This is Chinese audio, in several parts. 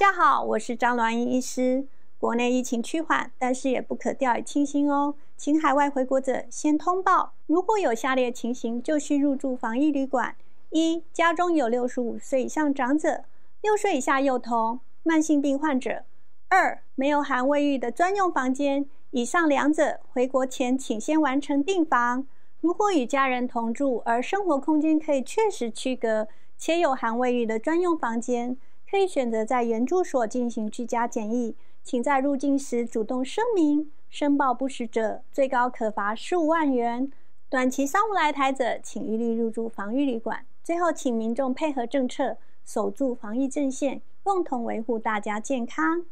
大家好，我是张銮英医师。国内疫情趋缓，但是也不可掉以轻心哦。请海外回国者先通报，如果有下列情形，就需入住防疫旅馆：一、家中有六十五岁以上长者、六岁以下幼童、慢性病患者；二、没有含卫浴的专用房间。以上两者回国前，请先完成订房。如果与家人同住，而生活空间可以确实区隔，且有含卫浴的专用房间。可以选择在原住所进行居家检疫，请在入境时主动声明，申报不实者最高可罚十五万元。短期商务来台者，请一律入住防疫旅馆。最后，请民众配合政策，守住防疫阵线，共同维护大家健康。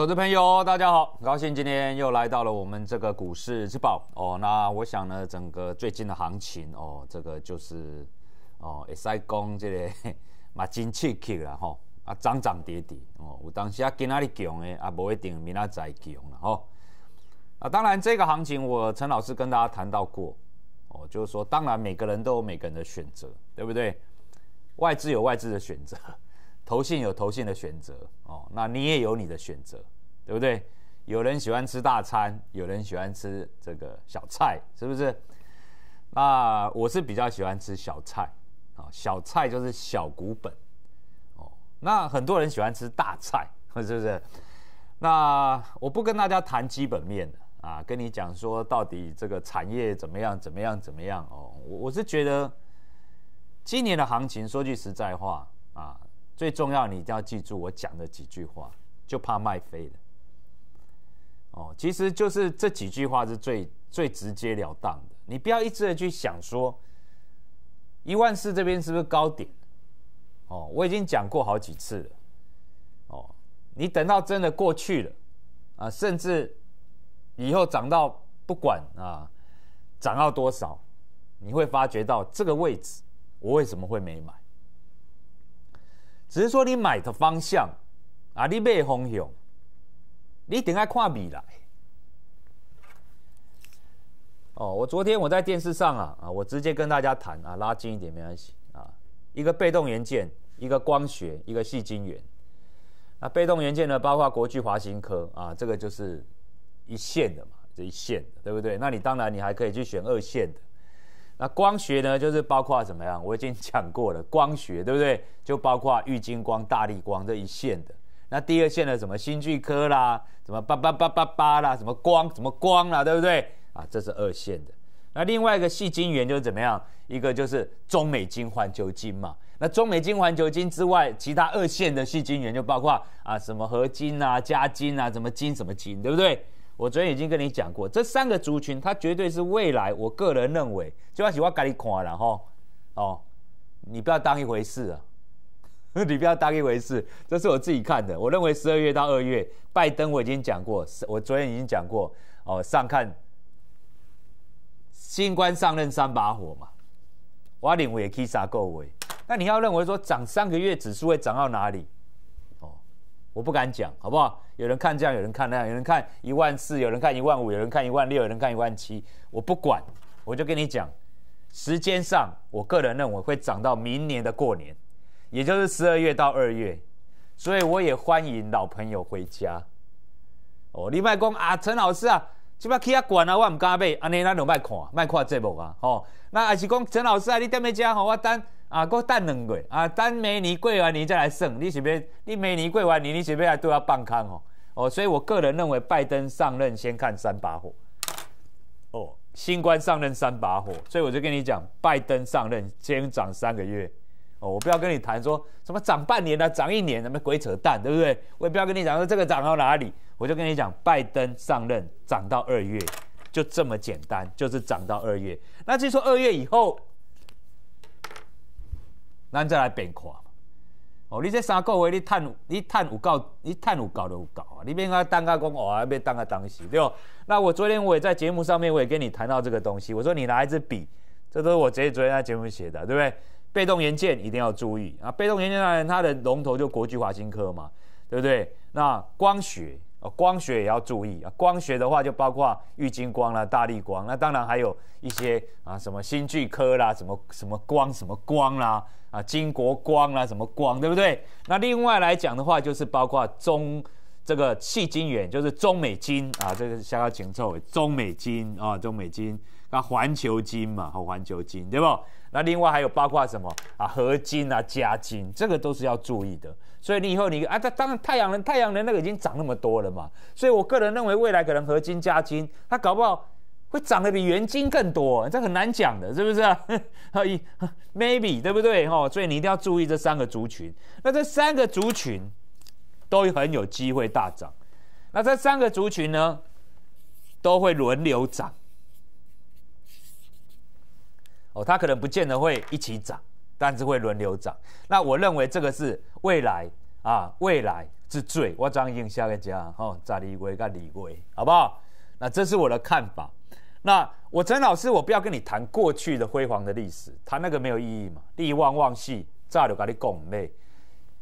投资朋友，大家好，很高兴今天又来到了我们这个股市之宝哦。那我想呢，整个最近的行情哦，这个就是哦，会 使讲这个 马精气气啦哈，啊涨涨跌跌哦，有当时啊今仔日强的啊，无一定明仔再强了哦。啊，当然这个行情我陈老师跟大家谈到过哦，就是说，当然每个人都有每个人的选择，对不对？外资有外资的选择。投信有投信的选择哦，那你也有你的选择，对不对？有人喜欢吃大餐，有人喜欢吃这个小菜，是不是？那我是比较喜欢吃小菜啊，小菜就是小股本哦。那很多人喜欢吃大菜，是不是？那我不跟大家谈基本面啊，跟你讲说到底这个产业怎么样，怎么样，怎么样哦。我我是觉得今年的行情，说句实在话啊。最重要，你一定要记住我讲的几句话，就怕卖飞了。哦，其实就是这几句话是最最直截了当的。你不要一直的去想说一万四这边是不是高点？哦，我已经讲过好几次了。哦，你等到真的过去了啊，甚至以后涨到不管啊涨到多少，你会发觉到这个位置，我为什么会没买？只是说你买的方向，啊，你卖的方向，你顶爱看未来。哦，我昨天我在电视上啊啊，我直接跟大家谈啊，拉近一点没关系啊。一个被动元件，一个光学，一个细晶圆。那被动元件呢，包括国巨、华星科啊，这个就是一线的嘛，这一线对不对？那你当然你还可以去选二线的。那光学呢，就是包括怎么样？我已经讲过了，光学对不对？就包括玉金光、大力光这一线的。那第二线的什么新巨科啦，什么八八八八八啦，什么光什么光啦，对不对？啊，这是二线的。那另外一个细金源就是怎么样？一个就是中美金、环球金嘛。那中美金、环球金之外，其他二线的细金源就包括啊什么合金啊、加金啊、什么金什么金，对不对？我昨天已经跟你讲过，这三个族群，它绝对是未来。我个人认为，就像我咖你看了哈，哦，你不要当一回事啊，你不要当一回事，这是我自己看的。我认为十二月到二月，拜登我已经讲过，我昨天已经讲过，哦，上看新冠上任三把火嘛，我认为也可以杀够位。那你要认为说，涨三个月指数会涨到哪里？我不敢讲，好不好？有人看这样，有人看那样，有人看一万四，有人看一万五，有人看一万六，有人看一万七。我不管，我就跟你讲，时间上，我个人认为会涨到明年的过年，也就是十二月到二月。所以我也欢迎老朋友回家。哦，你卖讲啊，陈老师啊，即卖去阿管啊，我唔敢买，安尼咱就卖看，卖看节目啊。哦，那也是讲陈老师啊，你踮咩家好，我等。啊，过单人月啊，单美尼跪完你再来算。你随便，你美尼跪完你，你随便来都要办康哦哦，所以我个人认为，拜登上任先看三把火哦，新官上任三把火，所以我就跟你讲，拜登上任先涨三个月哦，我不要跟你谈说什么涨半年的，涨一年，什么鬼扯淡，对不对？我也不要跟你讲说这个涨到哪里，我就跟你讲，拜登上任涨到二月，就这么简单，就是涨到二月，那据说二月以后。咱再来变快嘛！哦，你这三个月你探你探有够你探有够就有够，你别讲当下讲哦，别当下当时对不？那我昨天我也在节目上面我也跟你谈到这个东西，我说你拿一支笔，这都是我直接昨天在节目写的，对不对？被动元件一定要注意啊！被动元件当然它的龙头就国际华星科嘛，对不对？那光学。啊，光学也要注意啊！光学的话，就包括玉金光啦、大立光，那当然还有一些啊，什么新巨科啦，什么什么光什么光啦，啊，金国光啦，什么光，对不对？那另外来讲的话，就是包括中。这个弃金元就是中美金啊，这个香港紧凑，中美金啊，中美金，那环球金嘛，和环球金，对不？那另外还有包括什么啊？合金啊，加金，这个都是要注意的。所以你以后你啊，当然太阳能，太阳能那个已经涨那么多了嘛。所以我个人认为，未来可能合金加金，它搞不好会涨得比原金更多，这很难讲的，是不是啊？Maybe，对不对？哦，所以你一定要注意这三个族群。那这三个族群。都很有机会大涨，那这三个族群呢，都会轮流涨。哦，他可能不见得会一起涨，但是会轮流涨。那我认为这个是未来啊，未来之最我张英下个家哦，炸李威跟李威，好不好？那这是我的看法。那我陈老师，我不要跟你谈过去的辉煌的历史，谈那个没有意义嘛。利旺旺系炸就跟你拱内。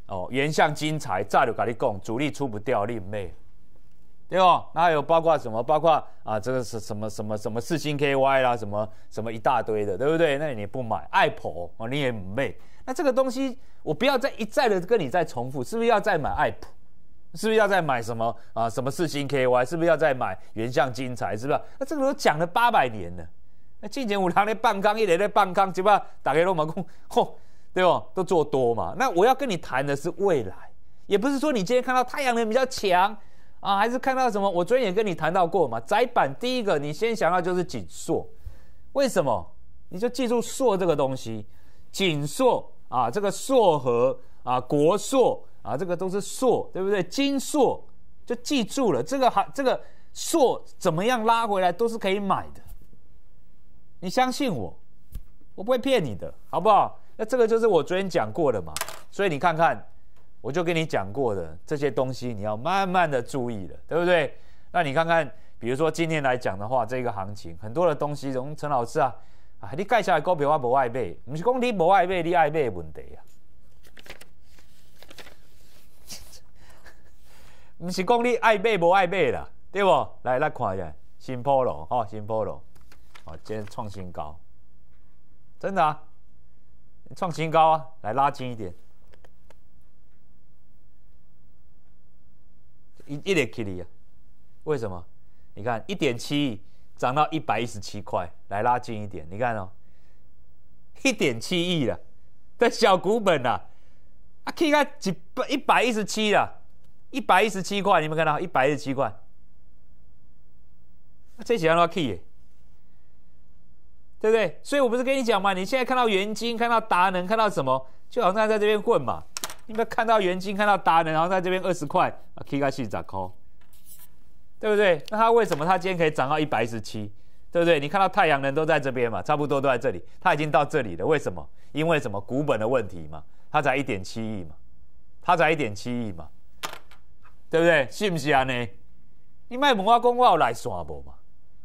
哦，原相金财炸了咖喱讲，主力出不掉，你妹，对哦。那还有包括什么？包括啊，这个是什么什么什么四星 KY 啦，什么什么一大堆的，对不对？那你不买 Apple，哦，你也妹。那这个东西，我不要再一再的跟你再重复，是不是要再买 a p p 是不是要再买什么啊？什么四星 KY？是不是要再买原相金财？是不是？那这个都讲了八百年了，那近前五堂的半空，一直的半空，是不大家都没空，吼。对吧？都做多嘛。那我要跟你谈的是未来，也不是说你今天看到太阳能比较强啊，还是看到什么？我昨天也跟你谈到过嘛。窄板第一个，你先想到就是锦硕，为什么？你就记住硕这个东西，锦硕啊，这个硕和啊国硕啊，这个都是硕，对不对？金硕就记住了，这个还这个硕怎么样拉回来都是可以买的，你相信我，我不会骗你的，好不好？那这个就是我昨天讲过的嘛，所以你看看，我就跟你讲过的这些东西，你要慢慢的注意了，对不对？那你看看，比如说今天来讲的话，这个行情很多的东西，容陈老师啊，啊，你介绍的股票我不爱买，不是讲你不爱买，你爱买的问题啊，不是讲你爱买不爱买啦，对不？来，来看一下新 Polo 哈，新 Polo 哈，今天创新高，真的啊。创新高啊！来拉近一点，一一点起 i 啊！为什么？你看一点七亿涨到一百一十七块，来拉近一点。你看哦，一点七亿了，但小股本啊，啊，起来几一百一十七了，一百一十七块，你们看到一百一十七块？啊，这是要怎起的？对不对？所以我不是跟你讲嘛，你现在看到元金，看到达能，看到什么，就好像在这边混嘛。应有看到元金，看到达能，然后在这边二十块，K 加系涨高，对不对？那他为什么他今天可以涨到一百一十七，对不对？你看到太阳人都在这边嘛，差不多都在这里，他已经到这里了。为什么？因为什么？股本的问题嘛。他才一点七亿嘛，他才一点七亿嘛，对不对？是不是啊？你你卖问我讲我有来算无嘛？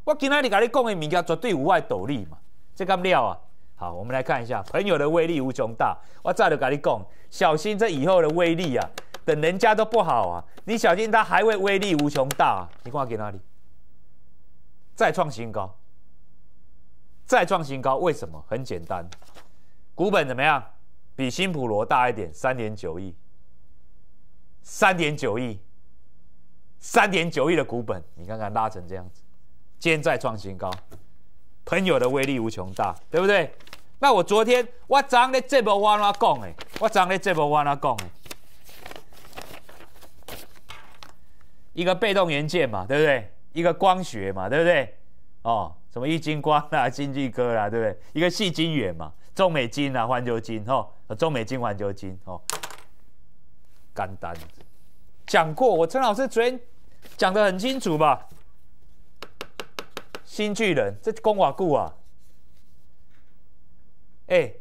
我今天你跟你讲的物件绝对有外道理嘛。这个料啊？好，我们来看一下，朋友的威力无穷大。我再都跟你讲，小心这以后的威力啊，等人家都不好啊，你小心他还会威力无穷大。你我给哪里？再创新高，再创新高。为什么？很简单，股本怎么样？比新普罗大一点，三点九亿，三点九亿，三点九亿的股本，你看看拉成这样子，今天再创新高。朋友的威力无穷大，对不对？那我昨天，我昨哩这不我哪讲诶，我昨哩这不我哪讲诶，一个被动元件嘛，对不对？一个光学嘛，对不对？哦，什么液晶光啊、经济科啦，对不对？一个细晶元嘛，中美金啊、环球金吼，中美金、环球金吼，简单，讲过，我陈老师昨天讲的很清楚吧？新巨人，这光瓦固啊！哎，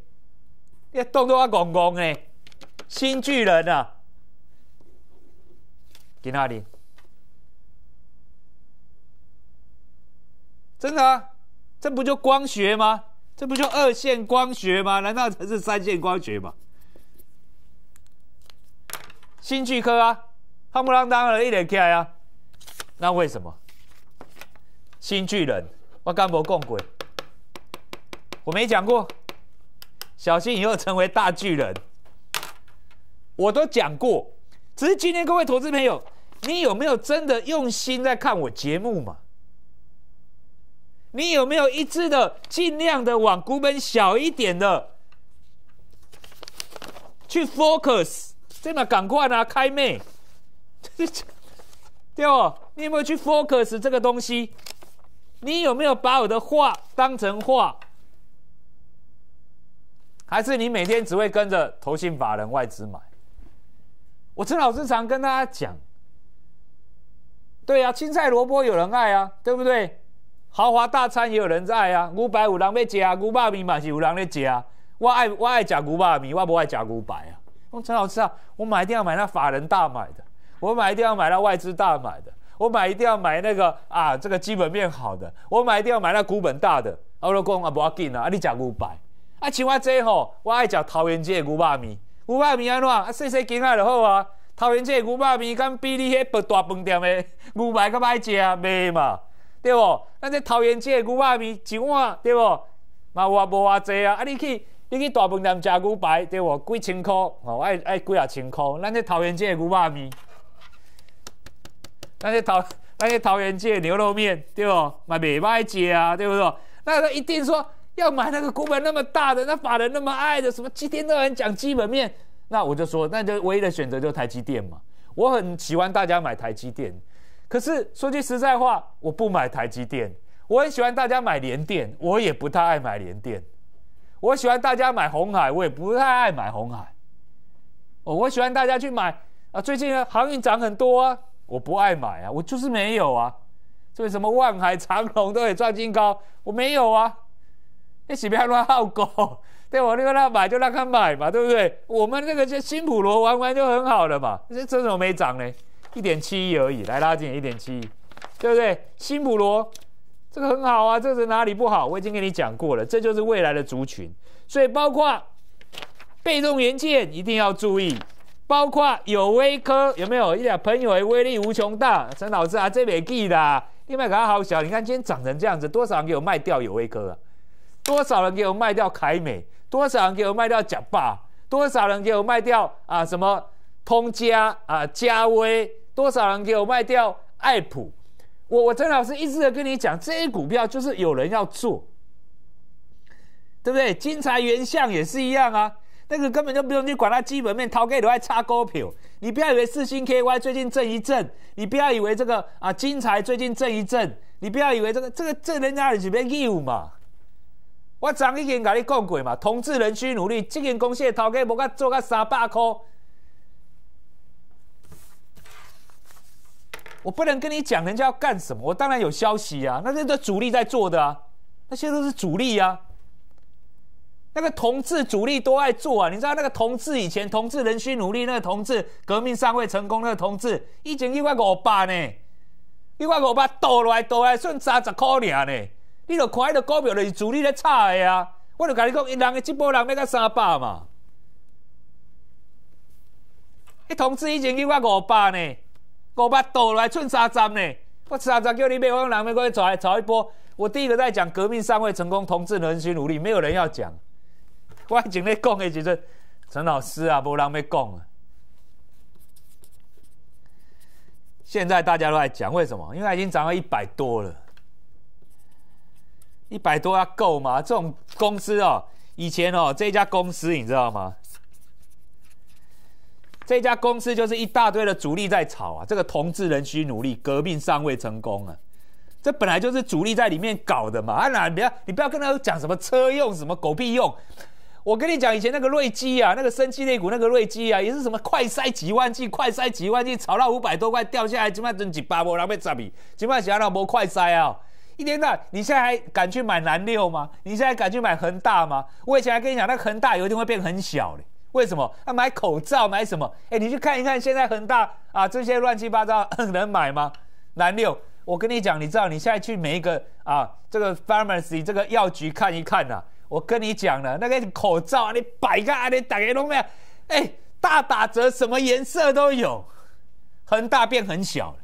你讲到我讲讲咧，新巨人啊，在哪里？真的？这不就光学吗？这不就二线光学吗？难道才是三线光学吗？新巨科啊，夯不啷当的一脸气啊，那为什么？新巨人，我甘博共轨，我没讲过，小心以后成为大巨人，我都讲过。只是今天各位投资朋友，你有没有真的用心在看我节目嘛？你有没有一致的、尽量的往股本小一点的去 focus？真的赶快啊，开妹，对哦，你有没有去 focus 这个东西？你有没有把我的话当成话？还是你每天只会跟着投信法人、外资买？我陈老师常跟大家讲，对啊，青菜萝卜有人爱啊，对不对？豪华大餐也有人爱啊，牛排有人要吃啊，牛肉面嘛是有人在吃啊。我爱我爱吃牛肉面，我不爱吃牛排啊。我陈老师啊，我买一定要买那法人大买的，我买一定要买那外资大买的。我买一定要买那个啊，这个基本面好的。我买一定要买那股本大的。我说公啊，不要紧啊，阿你讲牛排啊？请我这吼，我爱食桃园街的牛肉面。牛肉面安怎啊？细细囝仔就好啊。桃园街的牛肉面敢比你迄不大饭店的 牛排较歹食袂嘛？对不？咱这桃园街的牛肉面一碗对不？嘛啊，无偌济啊？啊，你去你去大饭店食牛排对无？几千块哦，爱爱几啊千块。咱这桃园街的牛肉面。那些桃那些桃园街牛肉面，对不？买美外街啊，对不对？那他一定说要买那个股本那么大的，那法人那么爱的，什么今天都很讲基本面。那我就说，那就唯一的选择就台积电嘛。我很喜欢大家买台积电，可是说句实在话，我不买台积电。我很喜欢大家买联电，我也不太爱买联电。我喜欢大家买红海，我也不太爱买红海。哦，我喜欢大家去买啊，最近航运涨很多啊。我不爱买啊，我就是没有啊，所以什么万海长隆都有创金高，我没有啊。起喜要乱好狗，对我那个他买就让他买嘛，对不对？我们那个叫新普罗玩玩就很好了嘛。这这怎么没涨呢？一点七亿而已，来拉近一点七，对不对？新普罗这个很好啊，这是哪里不好？我已经跟你讲过了，这就是未来的族群，所以包括被动元件一定要注意。包括有威科有没有一点朋友？的威力无穷大，陈老师啊，这没记的。另外，个好小，你看今天涨成这样子，多少人给我卖掉有威科啊？多少人给我卖掉凯美？多少人给我卖掉假霸？多少人给我卖掉啊？什么通家啊？嘉威？多少人给我卖掉爱普？我我陈老师一直的跟你讲，这些股票就是有人要做，对不对？金财原相也是一样啊。那个根本就不用去管它基本面，淘金都爱插高票。你不要以为四星 KY 最近震一震，你不要以为这个啊金财最近震一震，你不要以为这个这个这人家是变业务嘛。我上一经跟你讲过嘛，同志人需努力，这件公事淘金无该做个傻八块。我不能跟你讲人家要干什么，我当然有消息啊。那些都主力在做的啊，那些都是主力啊。那个同志主力多爱做啊！你知道那个同志以前同志仍需努力，那个同志革命尚未成功，那个同志以前一万五八呢，一万五八倒来倒来剩三十块尔呢。你都看到股票就是主力在炒的啊！我就跟你讲，因人的一波人要到三百嘛。迄同志以前一万五八呢，五八倒来剩三十呢，我三十叫你买，我用两去，找炒炒一波。我第一个在讲革命尚未成功，同志仍需努力，没有人要讲。怪紧咧讲的其实陈老师啊，不人咪讲。现在大家都在讲，为什么？因为已经涨到一百多了，一百多要够吗？这种公司哦，以前哦，这家公司你知道吗？这家公司就是一大堆的主力在炒啊。这个同志仍需努力，革命尚未成功啊。这本来就是主力在里面搞的嘛。啊，你不要你不要跟他讲什么车用什么狗屁用。我跟你讲，以前那个瑞基啊，那个生气肋骨那个瑞基啊，也是什么快塞几万剂，快塞几万剂，炒到五百多块掉下来，起码挣几巴波，然后被砸米，起码想阿老快塞啊！一天到，你现在还敢去买南六吗？你现在敢去买恒大吗？我以前还跟你讲，那恒大有一天会变很小的，为什么？要买口罩，买什么？哎，你去看一看，现在恒大啊，这些乱七八糟 能买吗？南六，我跟你讲，你知道你现在去每一个啊这个 pharmacy 这个药局看一看呐。我跟你讲了，那个口罩啊，你摆个啊，你打开都没有？哎，大打折，什么颜色都有，很大变很小。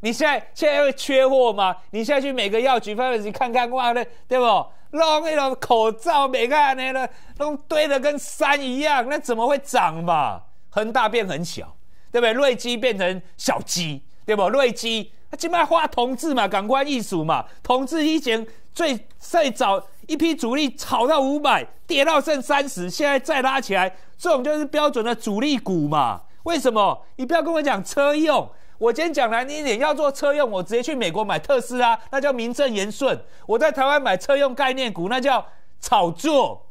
你现在现在会缺货吗？你现在去每个药局、p h a 看看，哇，那对不？弄那种口罩，每个那那都堆的跟山一样，那怎么会涨嘛？很大变很小，对不对？瑞基变成小鸡，对不？瑞基，他起码花同志嘛，感官艺术嘛，同志以前最最早。一批主力炒到五百，跌到剩三十，现在再拉起来，这种就是标准的主力股嘛？为什么？你不要跟我讲车用，我今天讲听一点，要做车用，我直接去美国买特斯拉，那叫名正言顺；我在台湾买车用概念股，那叫炒作。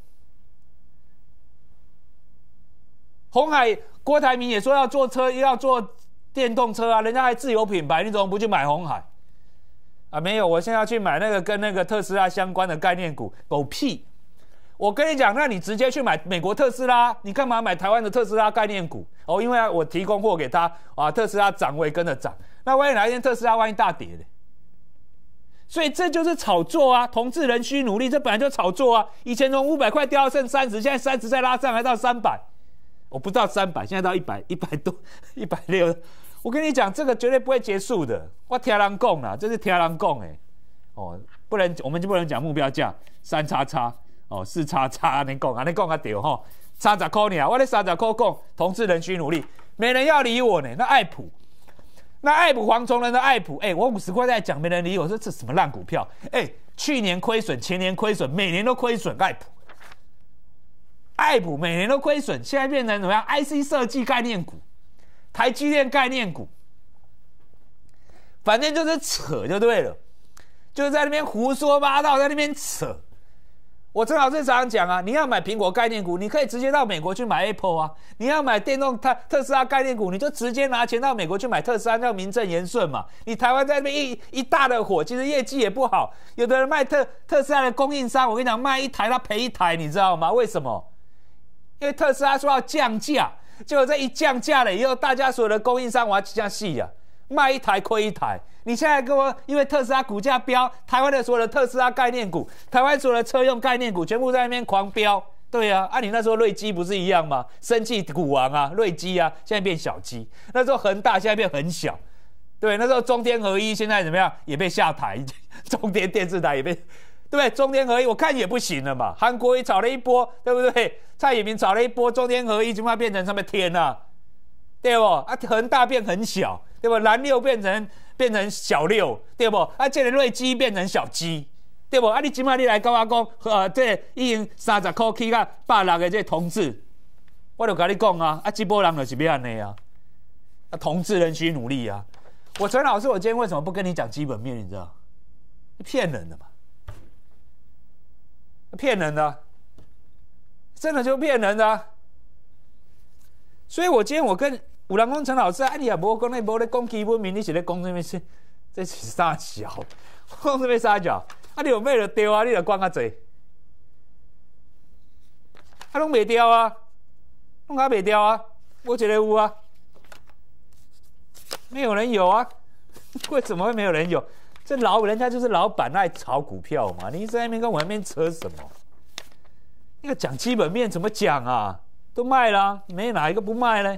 红海郭台铭也说要做车，要做电动车啊，人家还自有品牌，你怎么不去买红海？啊，没有，我现在要去买那个跟那个特斯拉相关的概念股，狗屁！我跟你讲，那你直接去买美国特斯拉，你干嘛买台湾的特斯拉概念股？哦，因为我提供货给他啊，特斯拉涨，我也跟着涨。那万一哪一天特斯拉万一大跌呢？所以这就是炒作啊！同志仍需努力，这本来就炒作啊！以前从五百块掉剩三十，现在三十再拉上来到三百，我不知道三百，现在到一百，一百多，一百六。我跟你讲，这个绝对不会结束的。我听人讲啦，这是听人讲哎，哦，不能我们就不能讲目标价三叉叉哦，四叉叉你讲啊，你讲啊对吼，三十块你啊，我咧三十块讲，同志仍需努力，没人要理我呢。那爱普，那爱普黄崇仁的爱普，哎，我五十块在讲，没人理我，说这什么烂股票？哎，去年亏损，前年亏损，每年都亏损爱普，爱普每年都亏损，现在变成怎么样？IC 设计概念股。台积电概念股，反正就是扯就对了，就是在那边胡说八道，在那边扯。我正好是常上讲啊，你要买苹果概念股，你可以直接到美国去买 Apple 啊。你要买电动特特斯拉概念股，你就直接拿钱到美国去买特斯拉，叫名正言顺嘛。你台湾在那边一一大的火，其实业绩也不好。有的人卖特特斯拉的供应商，我跟你讲，卖一台他赔一台，你知道吗？为什么？因为特斯拉说要降价。结果这一降价了以后，大家所有的供应商，我这样细呀，卖一台亏一台。你现在给我，因为特斯拉股价飙，台湾的所有的特斯拉概念股，台湾所有的车用概念股，全部在那边狂飙。对呀，按你那时候瑞基不是一样吗？生气股王啊，瑞基啊，现在变小基。那时候恒大现在变很小，对，那时候中天合一现在怎么样？也被下台，中天电视台也被。对不对？中天合一我看也不行了嘛。韩国也炒了一波，对不对？蔡英明炒了一波，中天合一怎么变成上面天呐？对不？啊，恒大变很小，对不？蓝六变成变成小六，对不？啊，这个瑞基变成小基，对不？啊，你起码你来跟我讲，呃，这已经三十块起啊，八六的这同志，我就跟你讲啊，啊，这波人就是变安尼啊，啊，同志仍需努力啊。我陈老师，我今天为什么不跟你讲基本面？你知道？骗人的嘛。骗人的，真的就骗人的。所以我今天我跟五郎公陈老师，哎呀，不过公那波咧讲基本名，你是在讲这边是，这是啥脚？讲这边啥脚？啊，你有咩就丢啊，你就关个嘴。啊，拢没掉啊，拢阿没掉啊，我觉得有啊，没有人有啊，会 怎么会没有人有？这老人家就是老板，爱炒股票嘛。你在那边跟我那边扯什么？那个讲基本面怎么讲啊？都卖了，没哪一个不卖呢？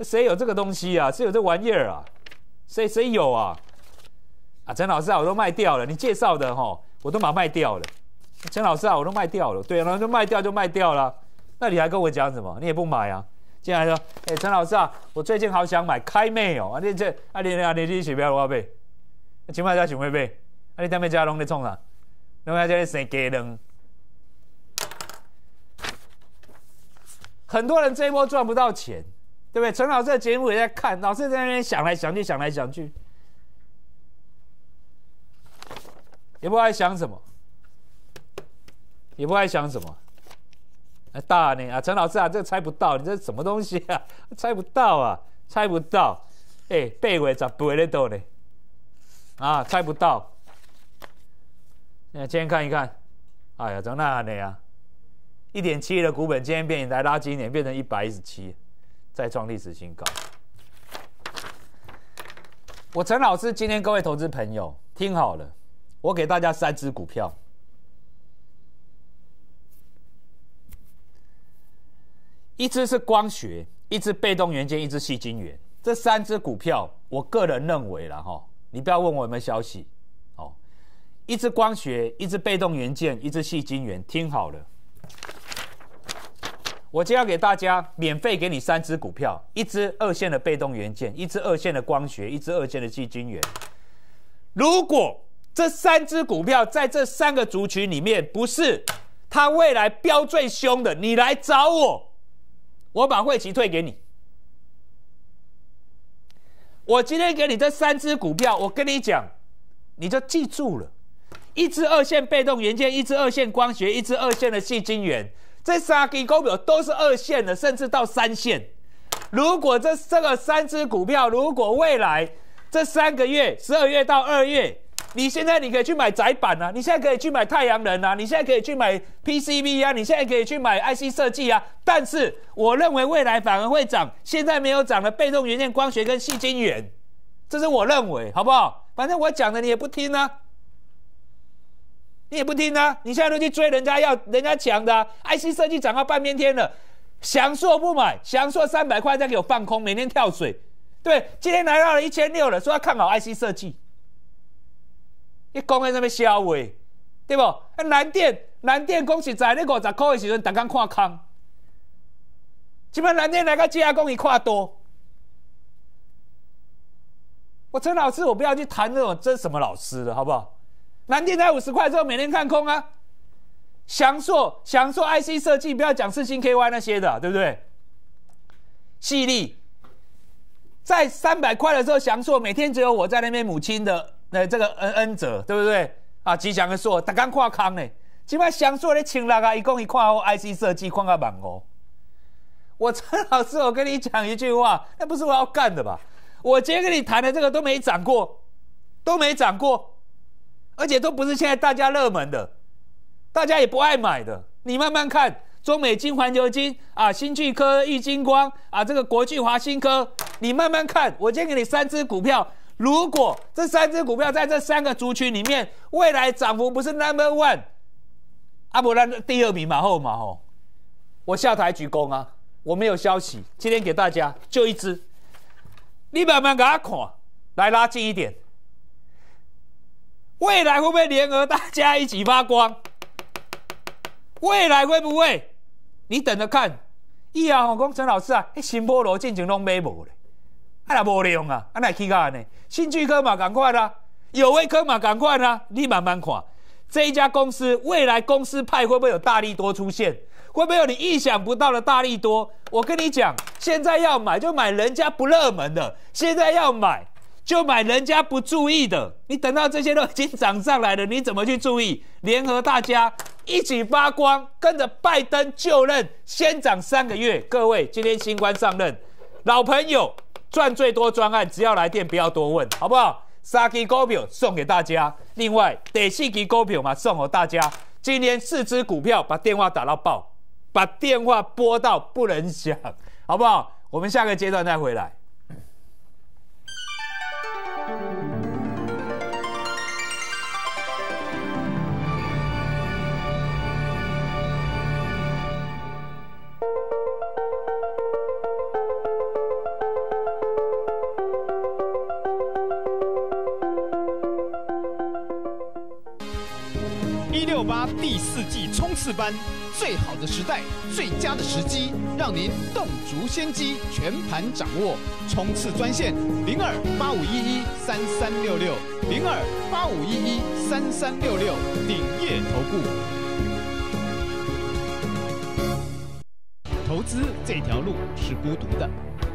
谁有这个东西啊？谁有这玩意儿啊，谁谁有啊？啊，陈老师啊，我都卖掉了。你介绍的哈，我都把卖掉了。陈老师啊，我都卖掉了。对，然后就卖掉就卖掉了。那你还跟我讲什么？你也不买啊？进来说，哎，陈老师啊，我最近好想买开妹哦。啊，你这啊，你啊你你息不要了，阿起码在想会咩？啊！你下面家拢在创啥？拢在在生鸡卵。很多人这一波赚不到钱，对不对？陈老师的节目也在看，老师在那边想来想去，想来想去，也不知道在想什么，也不知道在想什么。哎，大呢啊！陈老师啊，这猜不到，你这什么东西啊？猜不到啊，猜不到。哎，八月十八嘞多呢。啊，猜不到！那今天看一看，哎呀，怎那的呀？一点七亿的股本，今天变来拉近一点，变成一百一十七，再创历史新高。我陈老师，今天各位投资朋友，听好了，我给大家三只股票，一只是光学，一只被动元件，一只细金元。这三只股票，我个人认为，了哈。你不要问我有没有消息，哦，一支光学，一支被动元件，一支细晶元，听好了，我将要给大家免费给你三支股票，一支二线的被动元件，一支二线的光学，一支二线的细晶元。如果这三支股票在这三个族群里面不是它未来飙最凶的，你来找我，我把会期退给你。我今天给你这三只股票，我跟你讲，你就记住了，一只二线被动元件，一只二线光学，一只二线的细晶圆，这三只股票都是二线的，甚至到三线。如果这这个三只股票，如果未来这三个月，十二月到二月。你现在你可以去买窄板啊，你现在可以去买太阳能啊，你现在可以去买 PCB 啊，你现在可以去买 IC 设计啊。但是我认为未来反而会涨，现在没有涨的被动元件、光学跟细晶圆，这是我认为，好不好？反正我讲的你也不听呢，你也不听呢，你现在都去追人家要人家抢的 IC 设计涨到半边天了，想说不买，想说三百块再给我放空，每天跳水。对，今天来到了一千六了，说要看好 IC 设计。你讲的什么瞎话？对不？南电南电，讲实在，你五十块的时候，大家看空。这边南电来个机械工一块多。我陈老师，我不要去谈那种真什么老师了，好不好？南电在五十块之后，每天看空啊。翔硕，翔硕 IC 设计，不要讲四星 KY 那些的，对不对？细粒在三百块的时候，翔硕每天只有我在那边母亲的。那这个恩恩泽对不对啊？吉祥的说，他刚跨空呢。今晚想说咧千六啊，一共一块五，IC 设计，跨个万五。我陈老师，我跟你讲一句话，那不是我要干的吧？我今天跟你谈的这个都没涨过，都没涨过，而且都不是现在大家热门的，大家也不爱买的。你慢慢看，中美金、环球金啊，新巨科、玉晶光啊，这个国巨华新科，你慢慢看。我今天给你三只股票。如果这三只股票在这三个族群里面，未来涨幅不是 number one，阿伯那第二名马后嘛吼，我下台鞠躬啊！我没有消息，今天给大家就一只，你慢慢给他看，来拉近一点，未来会不会联合大家一起发光？未来会不会？你等着看。以呀，我讲陈老师啊，新菠萝进场拢买无咧，阿那无用啊，阿那起价呢？新趣科嘛，赶快啦！有位科嘛，赶快啦！你慢慢看，这一家公司未来公司派会不会有大力多出现？会不会有你意想不到的大力多？我跟你讲，现在要买就买人家不热门的，现在要买就买人家不注意的。你等到这些都已经涨上来了，你怎么去注意？联合大家一起发光，跟着拜登就任先涨三个月。各位，今天新官上任，老朋友。赚最多专案，只要来电不要多问，好不好？三支股票送给大家，另外德四支股票嘛送给大家。今天四支股票，把电话打到爆，把电话拨到不能响，好不好？我们下个阶段再回来。四班最好的时代，最佳的时机，让您动足先机，全盘掌握。冲刺专线零二八五一一三三六六零二八五一一三三六六，鼎业投顾。投资这条路是孤独的，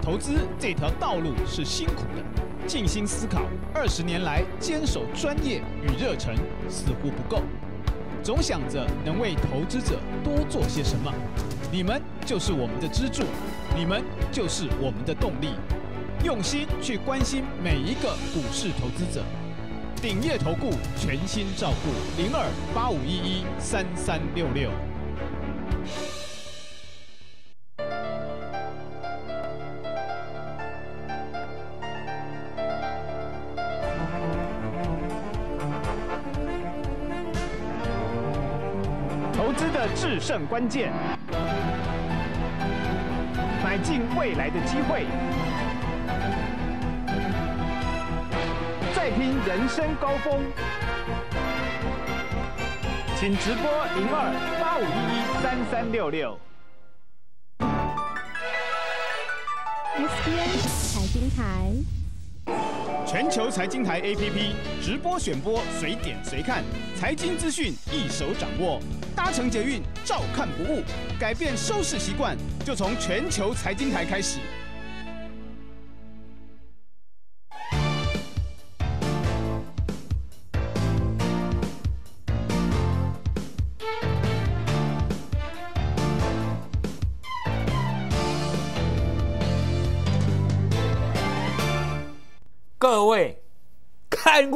投资这条道路是辛苦的。静心思考，二十年来坚守专业与热忱，似乎不够。总想着能为投资者多做些什么，你们就是我们的支柱，你们就是我们的动力，用心去关心每一个股市投资者。鼎业投顾，全心照顾，零二八五一一三三六六。胜关键，买进未来的机会，再拼人生高峰，请直播零二八五一一三三六六 s b n 财经台。全球财经台 APP 直播选播，随点随看，财经资讯一手掌握，搭乘捷运照看不误，改变收视习惯就从全球财经台开始。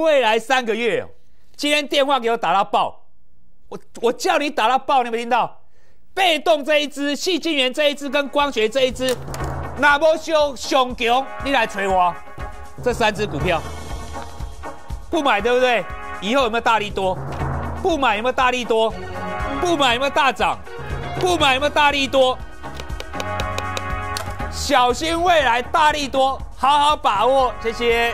未来三个月，今天电话给我打到爆，我我叫你打到爆，你有没有听到？被动这一支、细晶圆这一支跟光学这一支，那么熊，你来捶我。这三只股票不买对不对？以后有没有大力多？不买有没有大力多？不买有没有大涨？不买有没有大力多？小心未来大力多，好好把握，谢谢。